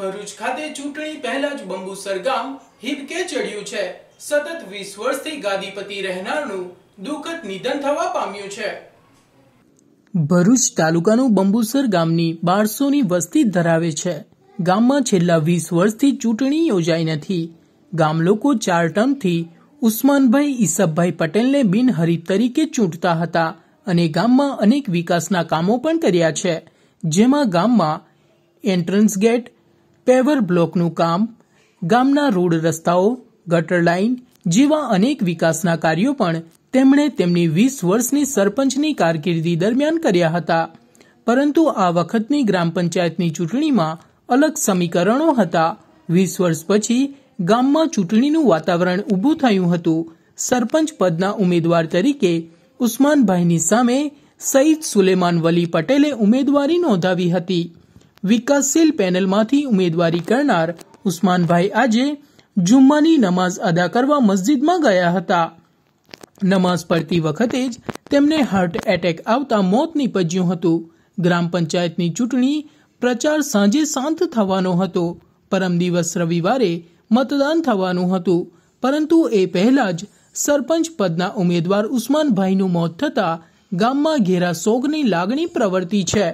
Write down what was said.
ભરૂચ ખાતે ચૂંટણી પહેલા જ બંબુસર ગામ હિબકે ચડ્યું છે સતત વીસ વર્ષથી ગાદીપતિ રહેનારનું દુઃખદ નિધન થવા પામ્યું છે ભરૂચ તાલુકાનું બંબુસર ગામની બારસોની વસ્તી ધરાવે છે ગામમાં છેલ્લા વીસ વર્ષથી ચૂંટણી યોજાઈ નથી ગામ લોકો ચાર ટર્મથી ઉસ્માનભાઈ ઈસબભાઈ પટેલને બિનહરીફ તરીકે ચૂંટતા હતા અને ગામમાં અનેક વિકાસના કામો પણ કર્યા છે જેમાં ગામમાં એન્ટ્રન્સ ગેટ પેવર બ્લોકનું કામ ગામના રોડ રસ્તાઓ ગટર લાઇન જેવા અનેક વિકાસના કાર્યો પણ તેમણે તેમની વીસ વર્ષની સરપંચની કારકિર્દી દરમિયાન કર્યા હતા પરંતુ આ વખતની ગ્રામ પંચાયતની ચૂંટણીમાં અલગ સમીકરણો હતા વીસ વર્ષ પછી ગામમાં ચૂંટણીનું વાતાવરણ ઊભું થયું હતું સરપંચ પદના ઉમેદવાર તરીકે ઉસ્માનભાઈની સામે સઈદ સુલેમાન વલી પટેલે ઉમેદવારી નોંધાવી હતી વિકાસશીલ પેનલમાંથી ઉમેદવારી કરનાર ઉસ્માનભાઈ આજે જુમ્માની નમાઝ અદા કરવા મસ્જિદમાં ગયા હતા નમાઝ પડતી વખતે જ તેમને હાર્ટ એટેક આવતા મોત નીપજ્યું હતું ગ્રામ પંચાયતની ચૂંટણી પ્રચાર સાંજે શાંત થવાનો હતો પરમ દિવસ રવિવારે મતદાન થવાનું હતું પરંતુ એ પહેલા જ સરપંચ પદના ઉમેદવાર ઉસ્માનભાઈનું મોત થતાં ગામમાં ઘેરા શોકની લાગણી પ્રવર્તી છે